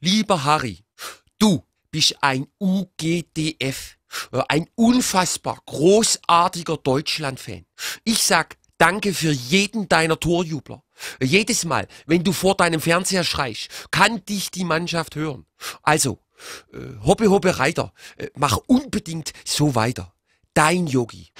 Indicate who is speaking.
Speaker 1: Lieber Harry, du bist ein UGDF, äh, ein unfassbar großartiger Deutschland-Fan. Ich sag Danke für jeden deiner Torjubler. Jedes Mal, wenn du vor deinem Fernseher schreist, kann dich die Mannschaft hören. Also, äh, hoppe hoppe Reiter, äh, mach unbedingt so weiter. Dein Yogi.